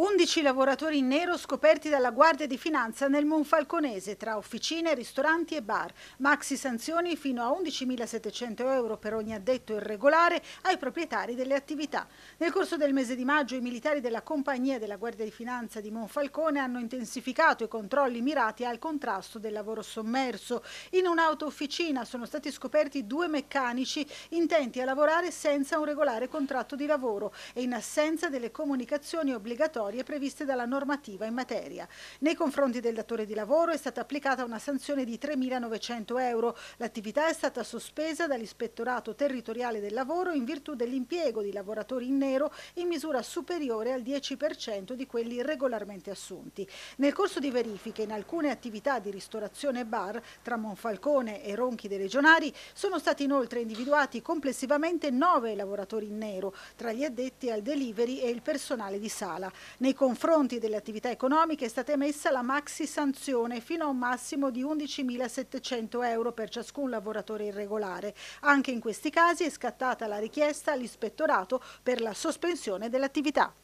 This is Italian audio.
11 lavoratori in nero scoperti dalla Guardia di Finanza nel Monfalconese tra officine, ristoranti e bar. Maxi sanzioni fino a 11.700 euro per ogni addetto irregolare ai proprietari delle attività. Nel corso del mese di maggio i militari della compagnia della Guardia di Finanza di Monfalcone hanno intensificato i controlli mirati al contrasto del lavoro sommerso. In un'autofficina sono stati scoperti due meccanici intenti a lavorare senza un regolare contratto di lavoro e in assenza delle comunicazioni obbligatorie sanzionatorie previste dalla normativa in materia. Nei confronti del datore di lavoro è stata applicata una sanzione di 3.900 euro. L'attività è stata sospesa dall'Ispettorato Territoriale del Lavoro in virtù dell'impiego di lavoratori in nero in misura superiore al 10% di quelli regolarmente assunti. Nel corso di verifiche in alcune attività di ristorazione bar tra Monfalcone e Ronchi dei Legionari sono stati inoltre individuati complessivamente nove lavoratori in nero tra gli addetti al delivery e il personale di sala. Nei confronti delle attività economiche è stata emessa la maxi sanzione fino a un massimo di 11.700 euro per ciascun lavoratore irregolare. Anche in questi casi è scattata la richiesta all'ispettorato per la sospensione dell'attività.